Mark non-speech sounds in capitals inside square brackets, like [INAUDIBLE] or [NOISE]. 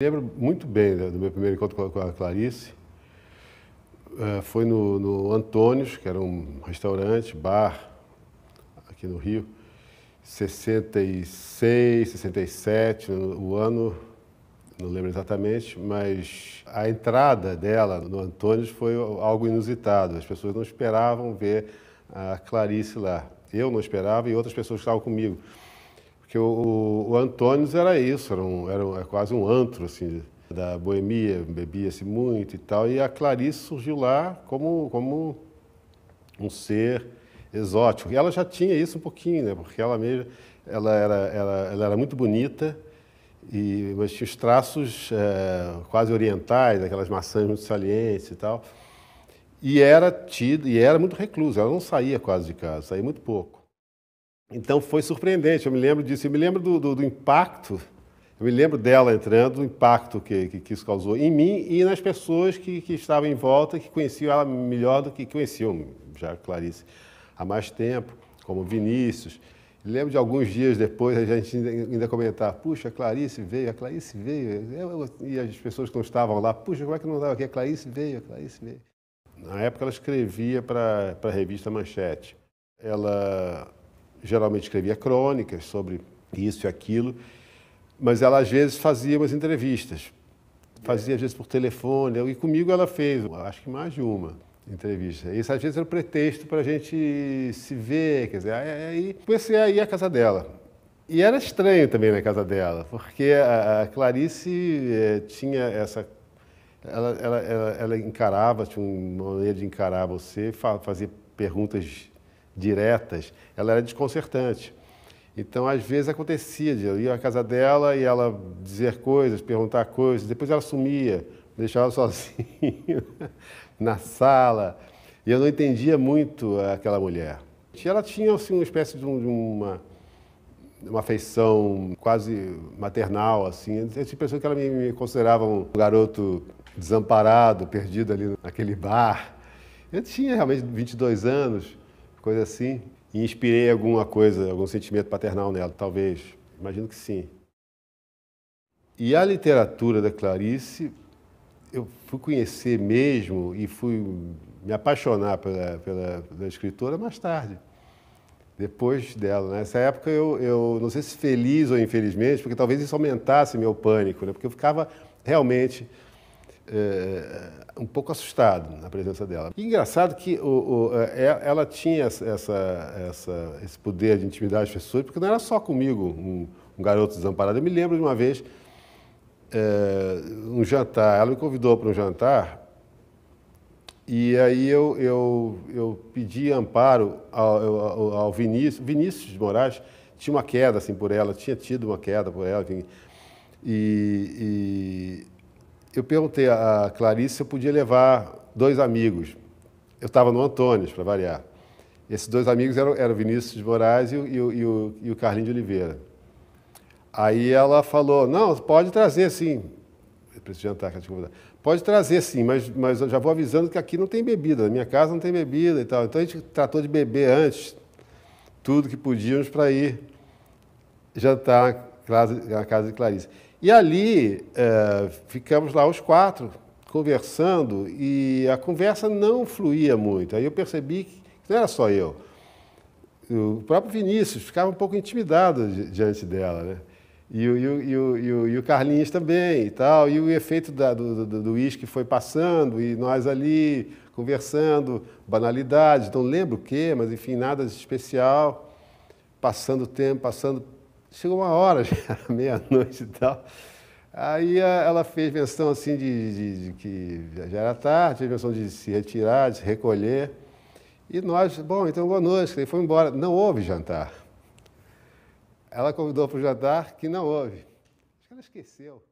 Lembro muito bem do meu primeiro encontro com a Clarice. É, foi no, no Antônio's, que era um restaurante, bar, aqui no Rio. 66, 67, o ano, não lembro exatamente, mas a entrada dela no Antônio's foi algo inusitado. As pessoas não esperavam ver a Clarice lá. Eu não esperava e outras pessoas que estavam comigo. Porque o, o Antônio era isso, era, um, era, é quase um antro, assim, da boemia, bebia-se muito e tal. E a Clarice surgiu lá como, como um ser exótico. E ela já tinha isso um pouquinho, né? Porque ela mesmo, ela era, ela, ela era muito bonita, e, mas tinha os traços é, quase orientais, aquelas maçãs muito salientes e tal. E era e era muito reclusa, ela não saía quase de casa, saía muito pouco. Então foi surpreendente, eu me lembro disso, eu me lembro do, do, do impacto, eu me lembro dela entrando, do impacto que, que, que, isso causou em mim e nas pessoas que, que estavam em volta, que conheciam ela melhor do que conheciam já Clarice há mais tempo, como Vinícius. Eu lembro de alguns dias depois a gente ainda, ainda comentar, puxa, a Clarice veio, a Clarice veio, eu, eu, e as pessoas que não estavam lá, puxa, como é que não estava aqui? A Clarice veio, a Clarice veio. Na época ela escrevia para a revista Manchete. Ela geralmente escrevia crônicas sobre isso e aquilo, mas ela às vezes fazia umas entrevistas. Fazia às vezes por telefone, e comigo ela fez, acho que mais de uma entrevista. Isso às vezes era um pretexto para a gente se ver, quer dizer, aí comecei a ir à casa dela. E era estranho também na né, casa dela, porque a Clarice eh, tinha essa ela, ela, ela, ela, encarava, tinha uma maneira de encarar você, fazia perguntas diretas, ela era desconcertante. Então, às vezes acontecia de eu ir à casa dela e ela dizer coisas, perguntar coisas, depois ela sumia, deixava [LAUGHS] sozinho na sala. E eu não entendia muito aquela mulher. E ela tinha assim, uma espécie de, uma, uma afeição quase maternal. Assim. Eu tinha a impressão que ela me, me considerava um garoto desamparado, perdido ali naquele bar. Eu tinha realmente 22 anos coisa assim. E inspirei alguma coisa, algum sentimento paternal nela, talvez. Imagino que sim. E a literatura da Clarice, eu fui conhecer mesmo e fui me apaixonar pela, pela, pela escritora mais tarde, depois dela. Né? Nessa época, eu, eu não sei se feliz ou infelizmente, porque talvez isso aumentasse meu pânico, né? porque eu ficava realmente é, um pouco assustado na presença dela. E engraçado que o, o, eh, ela tinha essa, essa, esse poder de intimidar as pessoas, porque não era só comigo, um, um garoto desamparado. Eu me lembro de uma vez, é, um jantar, ela me convidou para um jantar, e aí eu, eu, eu pedi amparo ao, ao, ao Vinícius, Vinícius de Moraes, tinha uma queda assim por ela, tinha tido uma queda por ela, enfim, e, e eu perguntei a Clarice se eu podia levar dois amigos. Eu estava no Antônio, para variar. Esses dois amigos eram, eram Vinícius de Moraes e, e, e, o, e o Carlinho de Oliveira. Aí ela falou, não, pode trazer sim. Eu preciso jantar que eu te convidar. Pode trazer sim, mas, mas eu já vou avisando que aqui não tem bebida, na minha casa não tem bebida e tal. Então a gente tratou de beber antes tudo que podíamos para ir jantar na casa de Clarice. E ali é, ficamos lá os quatro conversando e a conversa não fluía muito. Aí eu percebi que não era só eu. O próprio Vinícius ficava um pouco intimidado diante dela, né? E o, e, o, e, o, e o, Carlinhos também e tal. E o efeito da, do, do, do uísque foi passando e nós ali conversando, banalidades, não lembro o quê, mas enfim, nada de especial. Passando o tempo, passando Chegou uma hora, [LAUGHS] meia-noite e tal. Aí eh, ela fez menção assim de, de, de, que já era tarde, fez menção de se retirar, de se recolher. E nós, bom, então boa noite, ele foi embora. Não houve jantar. Ela convidou para o jantar que não houve. Acho que ela esqueceu.